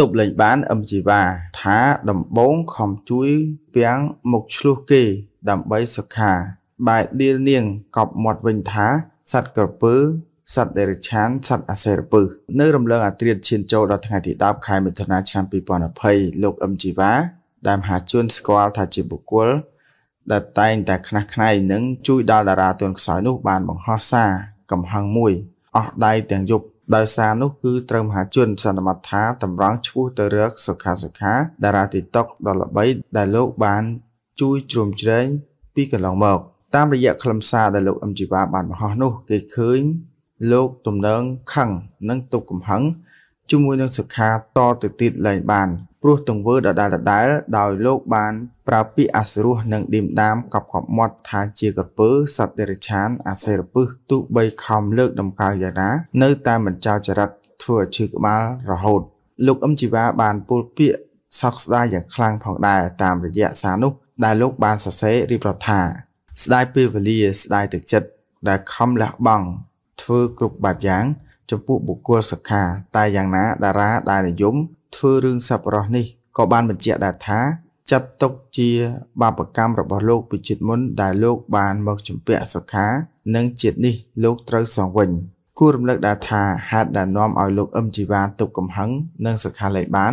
ទប់លែងបានអឹមជីវ៉ាថាដំបងខំជួយពាំងមកឆ្លោះគេ ដើម្បីសុខា បែកដៀលនាងកប់មាត់វិញថាសត្វក្រពើសត្វដេរឆានសត្វអសេរពើនៅរំលងអាត្រាឈានចូលដល់ថ្ងៃទី10ខែមិថុនាឆ្នាំ2020លោកអឹមជីវ៉ាដែលមហាជនស្គាល់ថាជាបុគ្គលដែលតែងតែខ្នះខ្នែងនឹងជួយដល់តារាទុនខ្សោយនោះបានបង្ហោះសារកំហឹងមួយអស់ដៃទាំងយប់ដោយសារនោះគឺត្រូវមហាជន សន្មតថាតម្រង់ឈ្មោះទៅរកសុខាសុខា តារា TikTok ដ៏ល្បី ដែលលោកបាន ជួយជ្រោមជ្រែងពីកន្លងមកតាមរយៈខ្លឹមសារដែលលោកអឹមជីវ៉ាបានបង្ហោះនោះ គេឃើញលោកទំនងខឹងនិងទុកកំហឹងជាមួយនឹងសុខាតទៅទៀតឡើងបានព្រោះទង្វើដដែលៗដោយលោកបានប្រើពាក្យអសរោះនិងឌីមដាមកប់កប់មាត់ថាជាក្រពើសត្វតិរិឆានអសេរពឹសទូបីខំលើកដំកើងយ៉ាងណា នៅតែមិនចោលចរិតធ្វើឲ្យឈឺក្បាលរហូត លោកអឹមជីវ៉ាបានពោលពាក្យសោកស្ដាយយ៉ាងខ្លាំងផងដែរតាមរយៈសារនោះដែលលោកបានសរសេររៀបរាប់ថាស្ដាយពេលវេលាស្ដាយទឹកចិត្តដែលខំលះបង់ធ្វើគ្រប់បែបយ៉ាង ចំពោះបុគ្គលសក្ខា តែយ៉ាងណាតារាដែលនិយមធ្វើរឿងសប្បុរសនេះក៏បានបញ្ជាក់ដែរថាចាត់ទុកជាបាបកម្មរបស់លោកពីជាតិមុនដែលលោកបានមកជំពាក់សុខា និងជាតិនេះលោកត្រូវសងវិញ គួររំលឹកដែរថាហេតុដែលនាំឲ្យលោកអឹមជីវ៉ាទុកកំហឹងនិងសុខាលែងបាន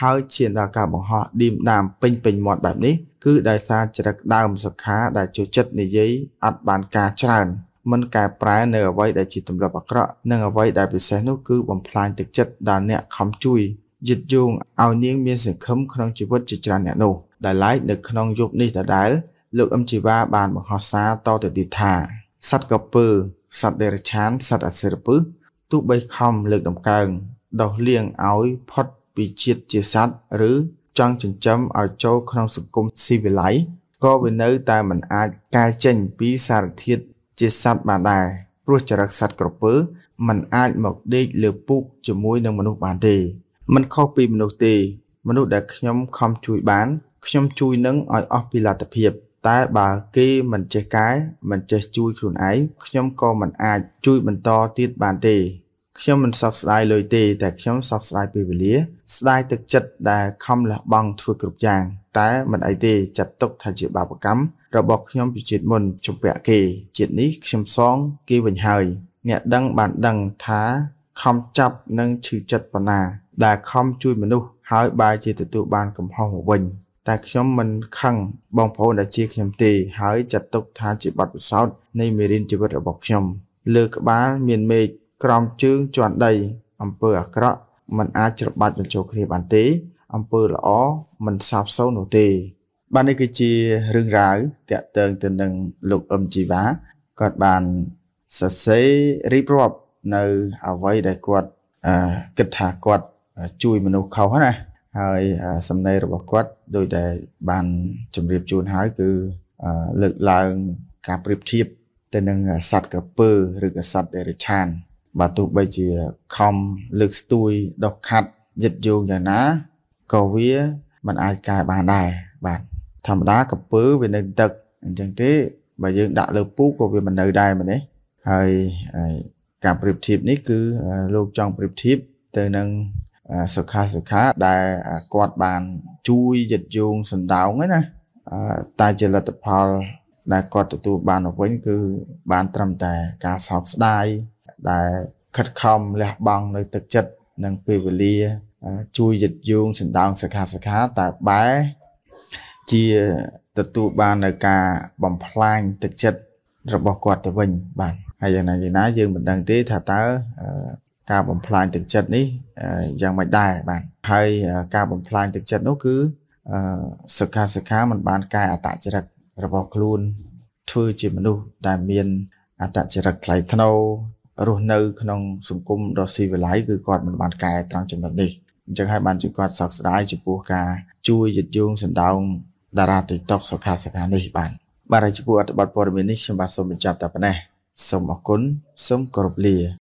ហើយជាដល់ការបង្ហោះឌីមដាមពេញពេញមាត់បែបនេះគឺដោយសារចរិតដើមសុខាដែលចូលចិត្តនិយាយអត់បានការច្រើនមិនកែប្រែនៅអ្វីដែលជាទម្លាប់អាក្រក់និងអ្វីដែលពិសេសនោះគឺបំផ្លាញទឹកចិត្តដល់អ្នកខំជួយយឹតយងឲ្យនាងមានសង្ឃឹមក្នុងជីវិតជាច្រើនអ្នកនោះដែលឡែកនៅក្នុងយប់នេះដដែលលោកអឹមជីវ៉ាបានបង្ហោះសារតទៅទៀតថាសត្វកពើសត្វដេរឆានសត្វអសិរពឹសទោះបីខំលើកដំកើងដោះលៀងឲ្យផុតពីជាតិជាសត្វឬចង់ចិញ្ចឹមឲ្យចូលក្នុងសង្គមស៊ីវិល័យក៏វានៅតែមិនអាចកែចេញពីសារធាតុជាសត្វបានដែរព្រោះចរិតសត្វក្រពើมันអាច មកដេកលើពូកជាមួយនឹងមនុស្សបានទេមិនខុសពីមនុស្សទេ មនុស្សដែលខ្ញុំខំជួយបាន ខ្ញុំជួយនឹងឲ្យអស់ពីលទ្ធភាព តែបើគេមិនចេះកែមិនចេះជួយខ្លួនឯងខ្ញុំក៏មិនអាចជួយបន្តទៀតបានទេ ខ្ញុំមិនសោកស្ដាយលុយទេតែខ្ញុំសោកស្ដាយពេលវេលា ស្ដាយទឹកចិត្តដែលខំលះបង់ធ្វើគ្រប់យ៉ាង តែមិនអីទេចាត់ទុកថាជាបាបកម្មរបស់ខ្ញុំពីជាតិមុនជំពាក់គេជាតិនេះខ្ញុំសងគេវិញហើយ អ្នកដឹងបានដឹងថាខំចាប់និងឈឺចិត្តបណ្ណាដែលខំជួយមនុស្សហើយបែរជាទទួលបានកំហុសមកវិញតែខ្ញុំមិនខឹងបងប្អូនដែលជាខ្ញុំទេហើយចាត់ទុកថាជាបទពិសោធន៍នៃមេរៀនជីវិតរបស់ខ្ញុំលើក្បាលមានមេឃក្រំជើងជន់ដីអំពើអាក្រក់มันអាចច្របាច់បញ្ចូលគ្នាបានទេអំពើល្អมันសាបសូន្យនោះទេបាននេះគឺជារឿងរ៉ាវតាក់ទងទៅនឹងលោកអឹមជីវ៉ាគាត់បានសរសេររៀបរាប់នៅអ្វីដែលគាត់គិតថាគាត់ជួយមនុស្សខុសណាហើយសំណេររបស់គាត់ដោយដែលបានជម្រាបជូនហើយគឺលើកឡើងការប្រៀបធៀបទៅនឹងសត្វក្រពើឬក៏សត្វដេរឆានបាទទោះបីជាខំលើកស្ទួយដោះខាត់យឹតយោងយ៉ាងណាក៏វាមិនអាចកែបានដែរបាទធម្មតាក្រពើវានៅទឹក អញ្ចឹងទេបើយើងដាក់លើពូកក៏វាមិននៅដែរមែនទេហើយការប្រៀបធៀបនេះគឺលោកចង់ប្រៀបធៀបទៅនឹងសុខាសុខាដែលគាត់បាន ជួយយឹតយងសំដៅហ្នឹងណាតែជាលទ្ធផល ដែលគាត់ទទួលបានមកវិញគឺបានត្រឹមតែការសោកស្ដាយដែលខិតខំលះបង់នៅទឹកចិត្តនិងពេលវេលាជួយយឹតយងសំដៅសខាសខាតែបែរជាទទួលបាននៅការបំផ្លាញទឹកចិត្តរបស់គាត់ទៅវិញបាទហើយយ៉ាងណាយ៉ាងណា យើងមិនដឹងទេថាតើការបំផ្លាញទឹកចិត្តនេះយ៉ាងមិនដែរបាទហើយការបំផ្លាញទឹកចិត្តនោះគឺសិក្ខាសិក្ខាមិនបានកែអត្តចរិតរបស់ខ្លួនធ្វើជាមនុស្សដែលមានអត្តចរិតថ្លៃថ្នូររស់នៅ ក្នុងសង្គមដ៏ស៊ីវិល័យគឺគាត់មិនបានកែត្រង់ចំណុចនេះអញ្ចឹងហើយបានជួយគាត់សោកស្ដាយចំពោះការជួយយត់យងសម្ដោងតារា TikTok សុខាសិកានេះបាទបាទហើយចំពោះអត្ថបទព័ត៌មាននេះខ្ញុំបាទសូមបញ្ចប់តែប៉ុណ្ណេះសូមអរគុណសូមគោរពលា